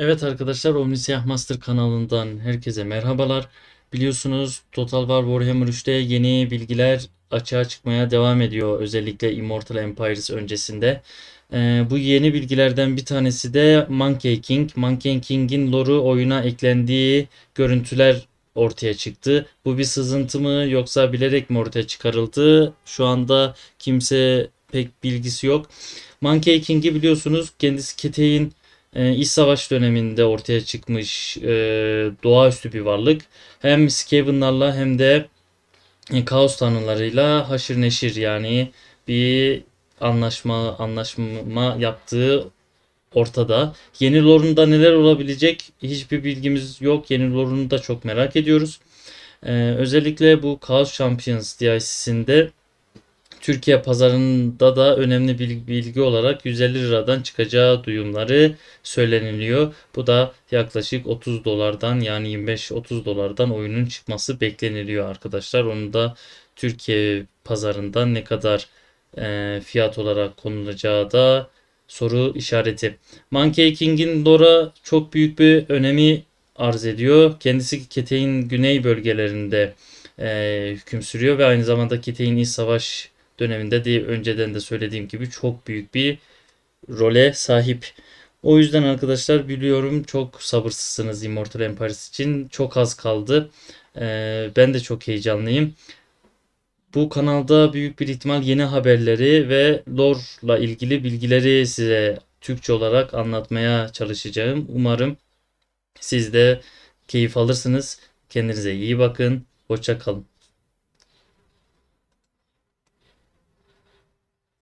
Evet arkadaşlar Omnisiyah Master kanalından herkese merhabalar. Biliyorsunuz Total War Warhammer 3'te yeni bilgiler açığa çıkmaya devam ediyor. Özellikle Immortal Empires öncesinde. Ee, bu yeni bilgilerden bir tanesi de Monkey King. Monkey King'in lore'u oyuna eklendiği görüntüler ortaya çıktı. Bu bir sızıntı mı yoksa bilerek mi ortaya çıkarıldı? Şu anda kimse pek bilgisi yok. Monkey King'i biliyorsunuz kendisi Ketey'in e, İç Savaş döneminde ortaya çıkmış e, doğaüstü bir varlık. Hem Skaven'larla hem de e, Kaos tanrılarıyla haşır neşir yani bir anlaşma anlaşma yaptığı ortada. Yeni Lorun'da neler olabilecek hiçbir bilgimiz yok. Yeni Lorun'u da çok merak ediyoruz. Ee, özellikle bu Chaos Champions DLC'sinde Türkiye pazarında da önemli bir bilgi olarak 150 liradan çıkacağı duyumları söyleniliyor. Bu da yaklaşık 30 dolardan yani 25-30 dolardan oyunun çıkması bekleniliyor arkadaşlar. Onu da Türkiye pazarında ne kadar e, fiyat olarak konulacağı da soru işareti. Monkey King'in Dora çok büyük bir önemi arz ediyor. Kendisi Kete'in güney bölgelerinde e, hüküm sürüyor ve aynı zamanda Kete'in İç Savaş döneminde de önceden de söylediğim gibi çok büyük bir role sahip. O yüzden arkadaşlar biliyorum çok sabırsızsınız Immortal Empires için. Çok az kaldı. Ee, ben de çok heyecanlıyım. Bu kanalda büyük bir ihtimal yeni haberleri ve lore'la ilgili bilgileri size Türkçe olarak anlatmaya çalışacağım. Umarım siz de keyif alırsınız. Kendinize iyi bakın. Hoşça kalın.